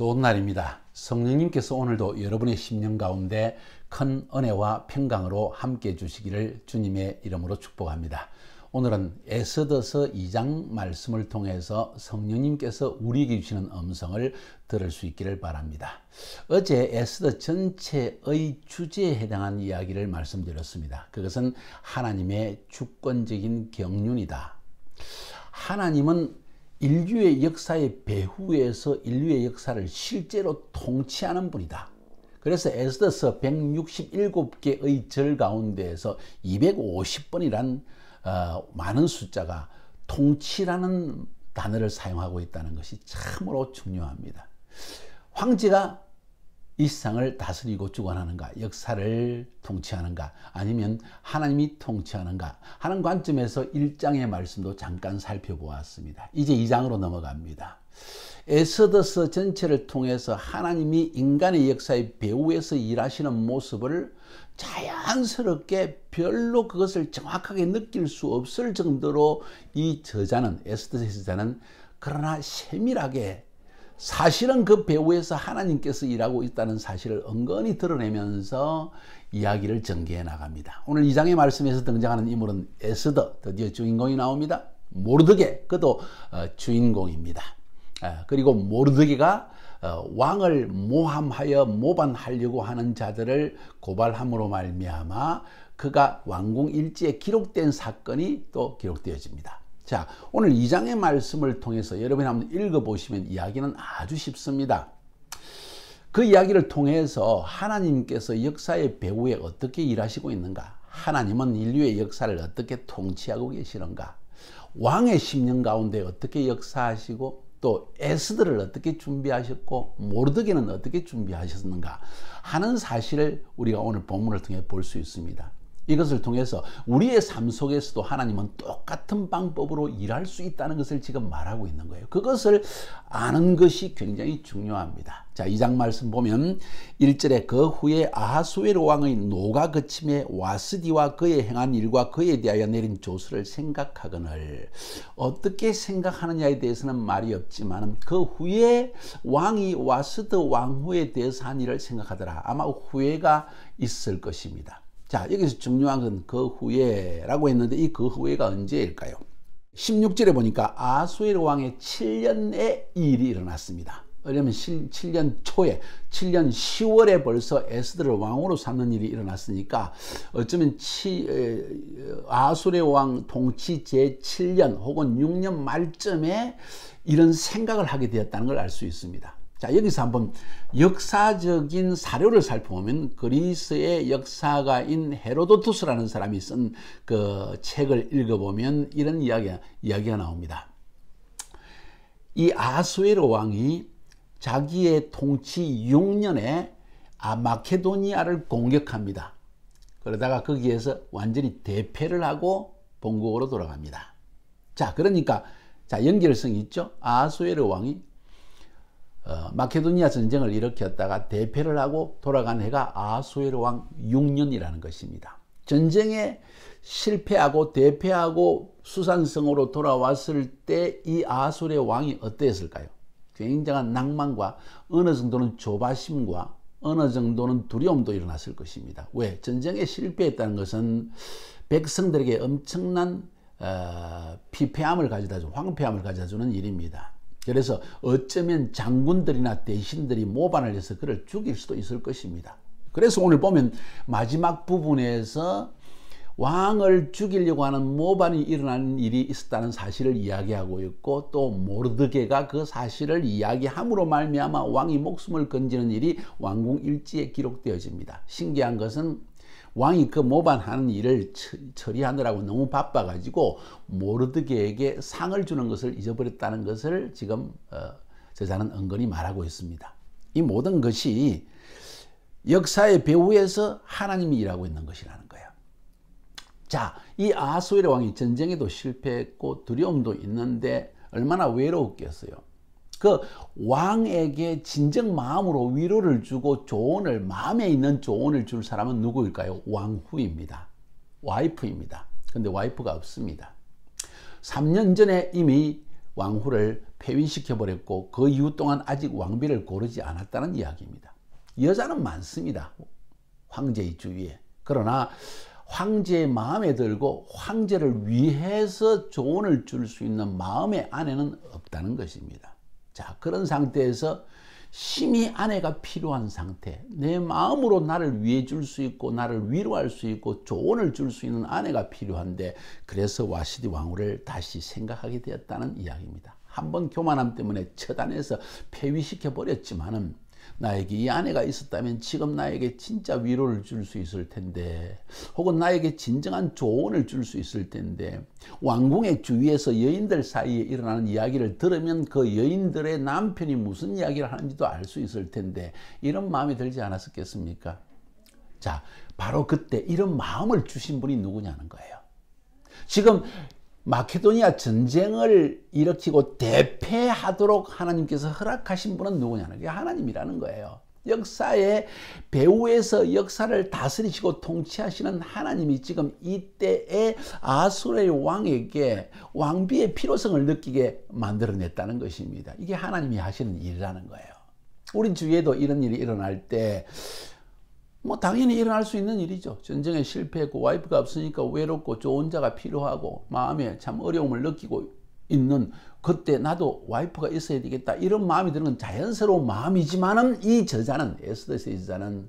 좋은 날입니다. 성령님께서 오늘도 여러분의 심령 가운데 큰 은혜와 평강으로 함께 주시기를 주님의 이름으로 축복합니다. 오늘은 에스더서 2장 말씀을 통해서 성령님께서 우리에게 주시는 음성을 들을 수 있기를 바랍니다. 어제 에스더 전체의 주제에 해당한 이야기를 말씀드렸습니다. 그것은 하나님의 주권적인 경륜이다. 하나님은 인류의 역사의 배후에서 인류의 역사를 실제로 통치하는 분이다. 그래서 에스더서 167개의 절 가운데에서 250번이란 어, 많은 숫자가 통치라는 단어를 사용하고 있다는 것이 참으로 중요합니다. 황제가 이 세상을 다스리고 주관하는가, 역사를 통치하는가, 아니면 하나님이 통치하는가 하는 관점에서 1장의 말씀도 잠깐 살펴보았습니다. 이제 2장으로 넘어갑니다. 에서더서 전체를 통해서 하나님이 인간의 역사의 배후에서 일하시는 모습을 자연스럽게 별로 그것을 정확하게 느낄 수 없을 정도로 이 저자는 에스더서 저자는 그러나 세밀하게 사실은 그 배후에서 하나님께서 일하고 있다는 사실을 은근히 드러내면서 이야기를 전개해 나갑니다. 오늘 이 장의 말씀에서 등장하는 인물은 에스더, 드디어 주인공이 나옵니다. 모르드게, 그도 어, 주인공입니다. 어, 그리고 모르드게가 어, 왕을 모함하여 모반하려고 하는 자들을 고발함으로 말미암아 그가 왕궁 일지에 기록된 사건이 또 기록되어집니다. 자, 오늘 이장의 말씀을 통해서 여러분이 한번 읽어보시면 이야기는 아주 쉽습니다. 그 이야기를 통해서 하나님께서 역사의 배후에 어떻게 일하시고 있는가? 하나님은 인류의 역사를 어떻게 통치하고 계시는가? 왕의 10년 가운데 어떻게 역사하시고 또 에스들을 어떻게 준비하셨고 모르드게는 어떻게 준비하셨는가 하는 사실을 우리가 오늘 본문을 통해 볼 수 있습니다. 이것을 통해서 우리의 삶 속에서도 하나님은 똑같은 방법으로 일할 수 있다는 것을 지금 말하고 있는 거예요. 그것을 아는 것이 굉장히 중요합니다. 자, 이 장 말씀 보면 1절에 그 후에 아하수에로 왕의 노가 그침에 와스디와 그의 행한 일과 그에 대하여 내린 조수를 생각하거늘 어떻게 생각하느냐에 대해서는 말이 없지만 그 후에 왕이 와스드 왕후에 대해서 한 일을 생각하더라. 아마 후회가 있을 것입니다. 자, 여기서 중요한 건 그 후에라고 했는데 이 그 후에가 언제일까요? 16절에 보니까 아수엘 왕의 7년의 일이 일어났습니다. 왜냐면 7년 초에 7년 10월에 벌써 에스드를 왕으로 삼는 일이 일어났으니까 어쩌면 아수레 왕 통치 제7년 혹은 6년 말쯤에 이런 생각을 하게 되었다는 걸 알 수 있습니다. 자 여기서 한번 역사적인 사료를 살펴보면 그리스의 역사가인 헤로도투스라는 사람이 쓴 그 책을 읽어보면 이런 이야기, 이야기가 나옵니다. 이 아수에로 왕이 자기의 통치 6년에 마케도니아를 공격합니다. 그러다가 거기에서 완전히 대패를 하고 본국으로 돌아갑니다. 자 그러니까 자연결성 있죠. 아수에르 왕이 어, 마케도니아 전쟁을 일으켰다가 대패를 하고 돌아간 해가 아수에르 왕 6년이라는 것입니다. 전쟁에 실패하고 대패하고 수산성으로 돌아왔을 때 이 아수르의 왕이 어땠을까요? 굉장한 낭만과 어느 정도는 조바심과 어느 정도는 두려움도 일어났을 것입니다. 왜? 전쟁에 실패했다는 것은 백성들에게 엄청난 어, 피폐함을 가져다주 황폐함을 가져다주는 일입니다. 그래서 어쩌면 장군들이나 대신들이 모반을 해서 그를 죽일 수도 있을 것입니다. 그래서 오늘 보면 마지막 부분에서 왕을 죽이려고 하는 모반이 일어난 일이 있었다는 사실을 이야기하고 있고 또 모르드게가 그 사실을 이야기함으로 말미암아 왕이 목숨을 건지는 일이 왕궁 일지에 기록되어집니다. 신기한 것은 왕이 그 모반하는 일을 처리하느라고 너무 바빠가지고 모르드게에게 상을 주는 것을 잊어버렸다는 것을 지금 저자는 어, 은근히 말하고 있습니다. 이 모든 것이 역사의 배후에서 하나님이 일하고 있는 것이라는 거예요. 자, 이아수에 왕이 전쟁에도 실패했고 두려움도 있는데 얼마나 외로웠겠어요. 그 왕에게 진정 마음으로 위로를 주고 조언을 마음에 있는 조언을 줄 사람은 누구일까요? 왕후입니다. 와이프입니다. 근데 와이프가 없습니다. 3년 전에 이미 왕후를 폐위시켜 버렸고 그 이후 동안 아직 왕비를 고르지 않았다는 이야기입니다. 여자는 많습니다. 황제의 주위에. 그러나 황제의 마음에 들고 황제를 위해서 조언을 줄 수 있는 마음의 아내는 없다는 것입니다. 자, 그런 상태에서 심히 아내가 필요한 상태, 내 마음으로 나를 위해 줄 수 있고, 나를 위로할 수 있고, 조언을 줄 수 있는 아내가 필요한데, 그래서 와시디 왕후를 다시 생각하게 되었다는 이야기입니다. 한번 교만함 때문에 처단해서 폐위시켜 버렸지만은 나에게 이 아내가 있었다면 지금 나에게 진짜 위로를 줄 수 있을 텐데 혹은 나에게 진정한 조언을 줄 수 있을 텐데 왕궁의 주위에서 여인들 사이에 일어나는 이야기를 들으면 그 여인들의 남편이 무슨 이야기를 하는지도 알 수 있을 텐데 이런 마음이 들지 않았었겠습니까? 자, 바로 그때 이런 마음을 주신 분이 누구냐는 거예요. 지금 마케도니아 전쟁을 일으키고 대패하도록 하나님께서 허락하신 분은 누구냐는 게 하나님이라는 거예요. 역사의 배후에서 역사를 다스리시고 통치하시는 하나님이 지금 이때의 아수르의 왕에게 왕비의 필요성을 느끼게 만들어냈다는 것입니다. 이게 하나님이 하시는 일이라는 거예요. 우리 주위에도 이런 일이 일어날 때뭐 당연히 일어날 수 있는 일이죠. 전쟁에 실패했고 와이프가 없으니까 외롭고 좋은 자가 필요하고 마음에 참 어려움을 느끼고 있는 그때 나도 와이프가 있어야 되겠다 이런 마음이 드는 건 자연스러운 마음이지만은 이 저자는 에스더스의 저자는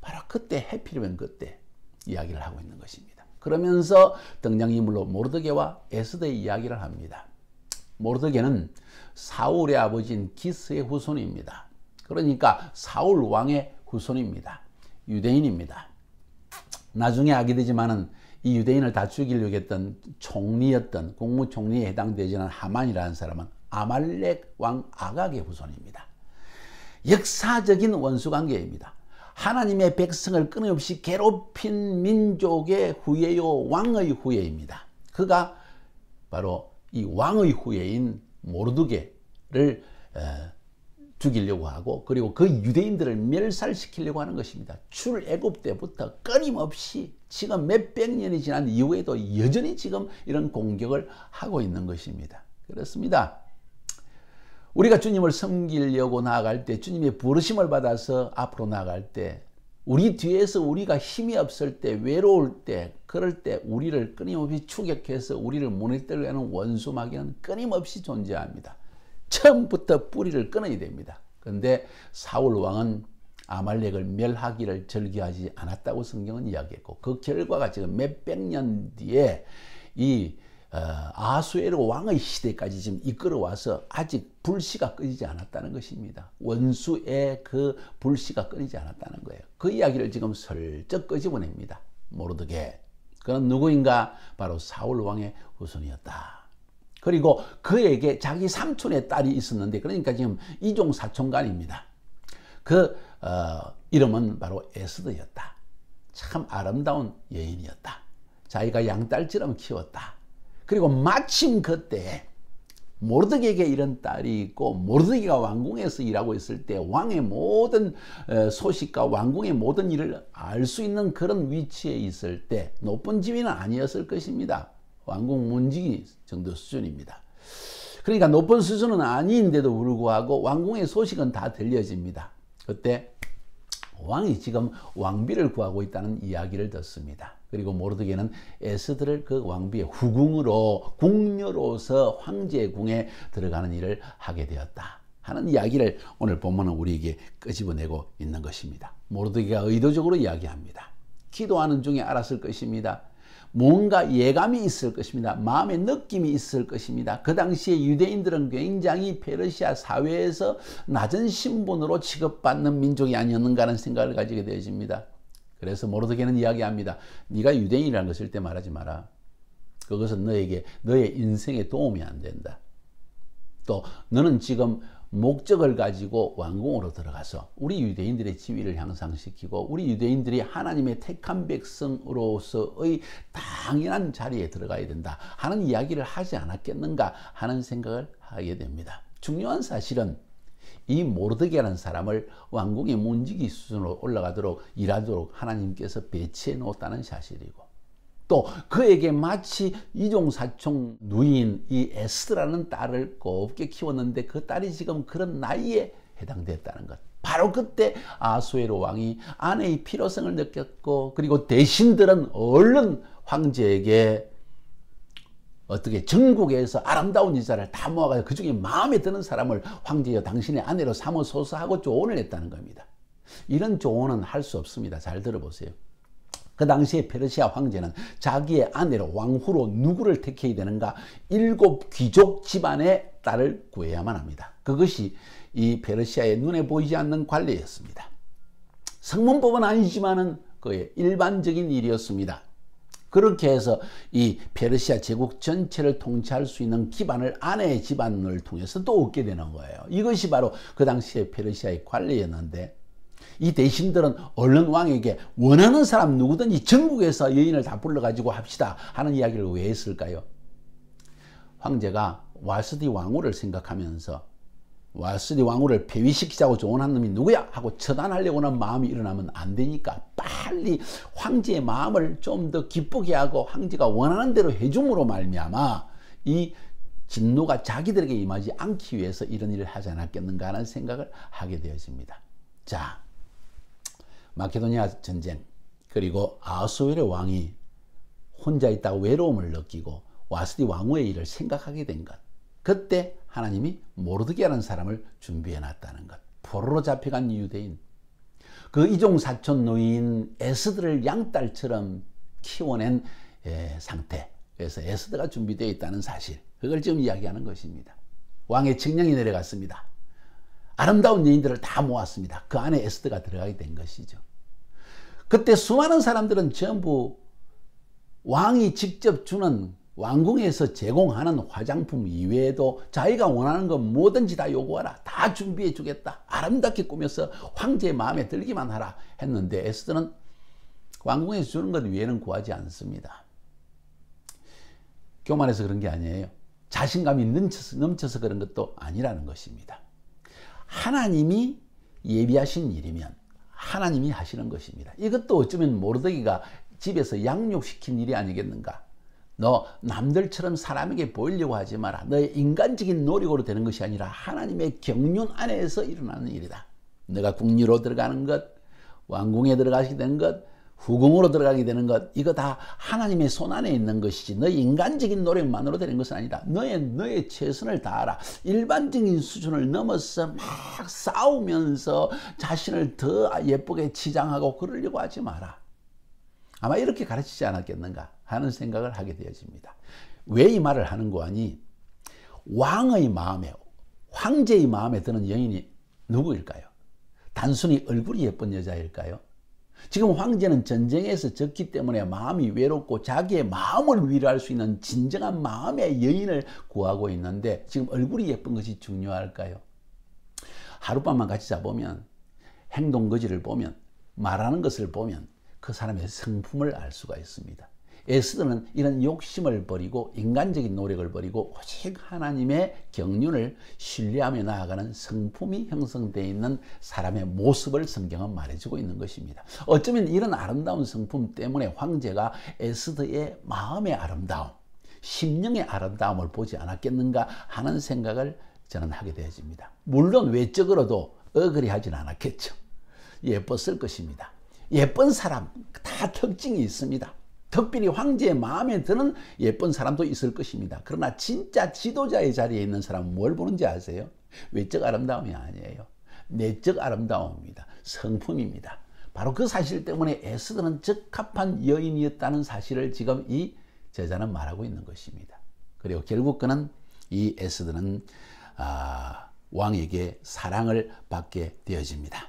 바로 그때 해피리면 그때 이야기를 하고 있는 것입니다. 그러면서 등장인물로 모르드게와 에스더의 이야기를 합니다. 모르드게는 사울의 아버지인 기스의 후손입니다. 그러니까 사울 왕의 후손입니다. 유대인입니다. 나중에 알게 되지만은 이 유대인을 다 죽이려고 했던 총리였던 국무총리에 해당되지는 하만이라는 사람은 아말렉 왕 아각의 후손입니다. 역사적인 원수 관계입니다. 하나님의 백성을 끊임없이 괴롭힌 민족의 후예요 왕의 후예입니다. 그가 바로 이 왕의 후예인 모르두게를 죽이려고 하고 그리고 그 유대인들을 멸살시키려고 하는 것입니다. 출애굽 때부터 끊임없이 지금 몇 백 년이 지난 이후에도 여전히 지금 이런 공격을 하고 있는 것입니다. 그렇습니다. 우리가 주님을 섬기려고 나아갈 때 주님의 부르심을 받아서 앞으로 나아갈 때 우리 뒤에서 우리가 힘이 없을 때 외로울 때 그럴 때 우리를 끊임없이 추격해서 우리를 무너뜨리려는 원수마귀는 끊임없이 존재합니다. 처음부터 뿌리를 끊어야 됩니다. 그런데 사울 왕은 아말렉을 멸하기를 절기하지 않았다고 성경은 이야기했고 그 결과가 지금 몇 백 년 뒤에 이 어, 아수에르 왕의 시대까지 지금 이끌어와서 아직 불씨가 끊이지 않았다는 것입니다. 원수의 그 불씨가 끊이지 않았다는 거예요. 그 이야기를 지금 슬쩍 끄집어냅니다. 모르드게. 그는 누구인가? 바로 사울 왕의 후손이었다. 그리고 그에게 자기 삼촌의 딸이 있었는데 그러니까 지금 이종 사촌간입니다. 그 어, 이름은 바로 에스더였다. 참 아름다운 여인이었다. 자기가 양딸처럼 키웠다. 그리고 마침 그때 모르드에게 이런 딸이 있고 모르드가 왕궁에서 일하고 있을 때 왕의 모든 어, 소식과 왕궁의 모든 일을 알 수 있는 그런 위치에 있을 때 높은 지위는 아니었을 것입니다. 왕궁 문지기 정도 수준입니다. 그러니까 높은 수준은 아닌데도 불구하고 왕궁의 소식은 다 들려집니다. 그때 왕이 지금 왕비를 구하고 있다는 이야기를 듣습니다. 그리고 모르드게는 에스들을 그 왕비의 후궁으로 궁녀로서 황제의 궁에 들어가는 일을 하게 되었다. 하는 이야기를 오늘 본문은 우리에게 끄집어내고 있는 것입니다. 모르드게가 의도적으로 이야기합니다. 기도하는 중에 알았을 것입니다. 뭔가 예감이 있을 것입니다. 마음의 느낌이 있을 것입니다. 그 당시에 유대인들은 굉장히 페르시아 사회에서 낮은 신분으로 취급받는 민족이 아니었는가 하는 생각을 가지게 되어집니다. 그래서 모르드게는 이야기합니다. 네가 유대인이라는 것을 때 말하지 마라. 그것은 너에게 너의 인생에 도움이 안 된다. 또 너는 지금 목적을 가지고 왕궁으로 들어가서 우리 유대인들의 지위를 향상시키고 우리 유대인들이 하나님의 택한 백성으로서의 당연한 자리에 들어가야 된다 하는 이야기를 하지 않았겠는가 하는 생각을 하게 됩니다. 중요한 사실은 이 모르드게라는 사람을 왕궁의 문지기 수준으로 올라가도록 일하도록 하나님께서 배치해 놓았다는 사실이고 또 그에게 마치 이종사총 누인 이 에스라는 딸을 곱게 키웠는데 그 딸이 지금 그런 나이에 해당됐다는 것. 바로 그때 아수에로 왕이 아내의 필요성을 느꼈고 그리고 대신들은 얼른 황제에게 어떻게 전국에서 아름다운 여자를 다 모아가지고 그 중에 마음에 드는 사람을 황제여 당신의 아내로 삼어소서 하고 조언을 했다는 겁니다. 이런 조언은 할 수 없습니다. 잘 들어보세요. 그 당시에 페르시아 황제는 자기의 아내로 왕후로 누구를 택해야 되는가 일곱 귀족 집안의 딸을 구해야만 합니다. 그것이 이 페르시아의 눈에 보이지 않는 관례였습니다. 성문법은 아니지만은 그의 일반적인 일이었습니다. 그렇게 해서 이 페르시아 제국 전체를 통치할 수 있는 기반을 아내의 집안을 통해서 또 얻게 되는 거예요. 이것이 바로 그 당시에 페르시아의 관례였는데 이 대신들은 얼른 왕에게 원하는 사람 누구든지 전국에서 여인을 다 불러가지고 합시다 하는 이야기를 왜 했을까요? 황제가 와스디 왕후를 생각하면서 와스디 왕후를 폐위시키자고 조언한 놈이 누구야? 하고 처단하려고 하는 마음이 일어나면 안 되니까 빨리 황제의 마음을 좀 더 기쁘게 하고 황제가 원하는 대로 해줌으로 말미암아 이 진노가 자기들에게 임하지 않기 위해서 이런 일을 하지 않았겠는가 하는 생각을 하게 되어집니다. 자, 마케도니아 전쟁 그리고 아수엘의 왕이 혼자 있다가 외로움을 느끼고 와스디 왕후의 일을 생각하게 된 것. 그때 하나님이 모르드게라는 사람을 준비해 놨다는 것. 포로로 잡혀간 유대인. 그 이종 사촌 노인 에스드를 양딸처럼 키워낸 예, 상태. 그래서 에스드가 준비되어 있다는 사실. 그걸 지금 이야기하는 것입니다. 왕의 측량이 내려갔습니다. 아름다운 여인들을 다 모았습니다. 그 안에 에스드가 들어가게 된 것이죠. 그때 수많은 사람들은 전부 왕이 직접 주는 왕궁에서 제공하는 화장품 이외에도 자기가 원하는 건 뭐든지 다 요구하라. 다 준비해 주겠다. 아름답게 꾸며서 황제의 마음에 들기만 하라 했는데 에스더는 왕궁에서 주는 것위에는 구하지 않습니다. 교만해서 그런 게 아니에요. 자신감이 넘쳐서, 넘쳐서 그런 것도 아니라는 것입니다. 하나님이 예비하신 일이면 하나님이 하시는 것입니다. 이것도 어쩌면 모르드기가 집에서 양육시킨 일이 아니겠는가. 너 남들처럼 사람에게 보이려고 하지 마라. 너의 인간적인 노력으로 되는 것이 아니라 하나님의 경륜 안에서 일어나는 일이다. 너가 궁리로 들어가는 것, 왕궁에 들어가시게 된 것, 후궁으로 들어가게 되는 것 이거 다 하나님의 손안에 있는 것이지 너 인간적인 노력만으로 되는 것은 아니다. 너의 너의 최선을 다하라. 일반적인 수준을 넘어서 막 싸우면서 자신을 더 예쁘게 치장하고 그러려고 하지 마라. 아마 이렇게 가르치지 않았겠는가 하는 생각을 하게 되어집니다. 왜 이 말을 하는 거니? 왕의 마음에 황제의 마음에 드는 여인이 누구일까요? 단순히 얼굴이 예쁜 여자일까요? 지금 황제는 전쟁에서 졌기 때문에 마음이 외롭고 자기의 마음을 위로할 수 있는 진정한 마음의 여인을 구하고 있는데 지금 얼굴이 예쁜 것이 중요할까요? 하룻밤만 같이 자보면 행동 거지를 보면 말하는 것을 보면 그 사람의 성품을 알 수가 있습니다. 에스더는 이런 욕심을 버리고 인간적인 노력을 버리고 오직 하나님의 경륜을 신뢰하며 나아가는 성품이 형성되어 있는 사람의 모습을 성경은 말해주고 있는 것입니다. 어쩌면 이런 아름다운 성품 때문에 황제가 에스더의 마음의 아름다움, 심령의 아름다움을 보지 않았겠는가 하는 생각을 저는 하게 되어집니다. 물론 외적으로도 억울해하진 않았겠죠. 예뻤을 것입니다. 예쁜 사람 다 특징이 있습니다. 특별히 황제의 마음에 드는 예쁜 사람도 있을 것입니다. 그러나 진짜 지도자의 자리에 있는 사람은 뭘 보는지 아세요? 외적 아름다움이 아니에요. 내적 아름다움입니다. 성품입니다. 바로 그 사실 때문에 에스더는 적합한 여인이었다는 사실을 지금 이 제자는 말하고 있는 것입니다. 그리고 결국 그는 이 에스더는 아, 왕에게 사랑을 받게 되어집니다.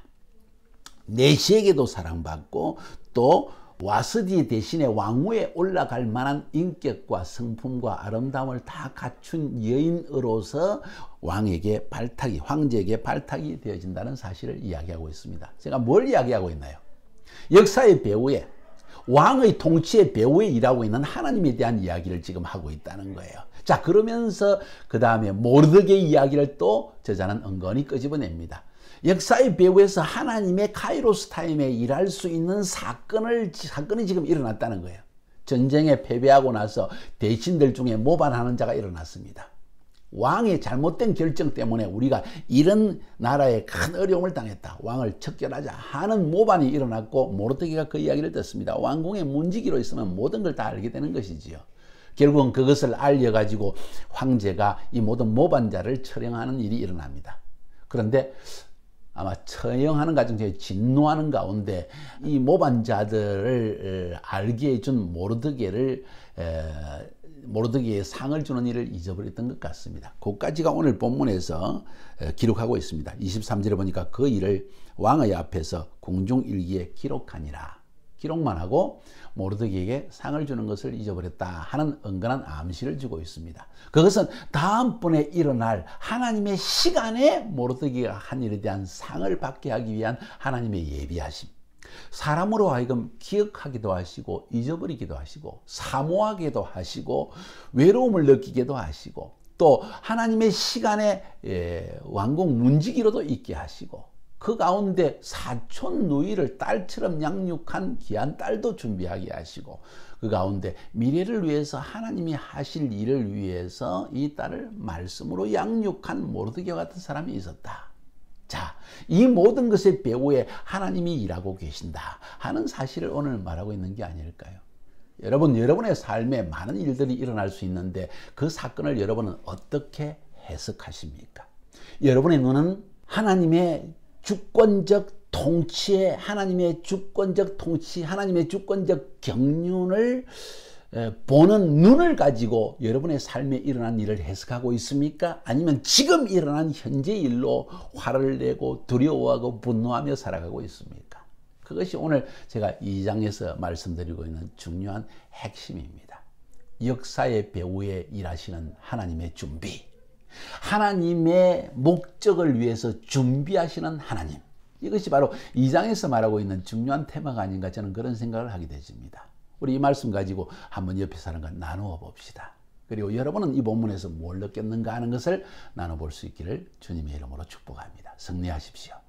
내시에게도 사랑받고 또 와스디 대신에 왕후에 올라갈 만한 인격과 성품과 아름다움을 다 갖춘 여인으로서 왕에게 발탁이 황제에게 발탁이 되어진다는 사실을 이야기하고 있습니다. 제가 뭘 이야기하고 있나요? 역사의 배후에 왕의 통치의 배후에 일하고 있는 하나님에 대한 이야기를 지금 하고 있다는 거예요. 자 그러면서 그 다음에 모르드게 이야기를 또 저자는 은근히 끄집어냅니다. 역사의 배후에서 하나님의 카이로스 타임에 일할 수 있는 사건을 사건이 지금 일어났다는 거예요. 전쟁에 패배하고 나서 대신들 중에 모반하는 자가 일어났습니다. 왕의 잘못된 결정 때문에 우리가 이런 나라에 큰 어려움을 당했다. 왕을 척결하자 하는 모반이 일어났고 모르드기가 그 이야기를 듣습니다. 왕궁에 문지기로 있으면 모든 걸 다 알게 되는 것이지요. 결국은 그것을 알려가지고 황제가 이 모든 모반자를 처형하는 일이 일어납니다. 그런데 아마 처형하는 과정에 진노하는 가운데 이 모반자들을 알게 해준 모르드게를 모르드게의 상을 주는 일을 잊어버렸던 것 같습니다. 그까지가 오늘 본문에서 기록하고 있습니다. 23절에 보니까 그 일을 왕의 앞에서 공중일기에 기록하니라. 기록만 하고 모르드기에게 상을 주는 것을 잊어버렸다 하는 은근한 암시를 주고 있습니다. 그것은 다음번에 일어날 하나님의 시간에 모르드기가 한 일에 대한 상을 받게 하기 위한 하나님의 예비하심. 사람으로 하여금 기억하기도 하시고 잊어버리기도 하시고 사모하기도 하시고 외로움을 느끼기도 하시고 또 하나님의 시간에 예, 왕궁 문지기로도 있게 하시고 그 가운데 사촌 누이를 딸처럼 양육한 귀한 딸도 준비하게 하시고 그 가운데 미래를 위해서 하나님이 하실 일을 위해서 이 딸을 말씀으로 양육한 모르드게 같은 사람이 있었다. 자, 이 모든 것의 배후에 하나님이 일하고 계신다 하는 사실을 오늘 말하고 있는 게 아닐까요? 여러분, 여러분의 삶에 많은 일들이 일어날 수 있는데 그 사건을 여러분은 어떻게 해석하십니까? 여러분의 눈은 하나님의 주권적 통치에 하나님의 주권적 통치, 하나님의 주권적 경륜을 보는 눈을 가지고 여러분의 삶에 일어난 일을 해석하고 있습니까? 아니면 지금 일어난 현재 일로 화를 내고 두려워하고 분노하며 살아가고 있습니까? 그것이 오늘 제가 2장에서 말씀드리고 있는 중요한 핵심입니다. 역사의 배후에 일하시는 하나님의 준비. 하나님의 목적을 위해서 준비하시는 하나님. 이것이 바로 이장에서 말하고 있는 중요한 테마가 아닌가 저는 그런 생각을 하게 되십니다 우리 이 말씀 가지고 한번 옆에 사람과 나누어 봅시다. 그리고 여러분은 이 본문에서 뭘 느꼈는가 하는 것을 나눠볼 수 있기를 주님의 이름으로 축복합니다. 승리하십시오.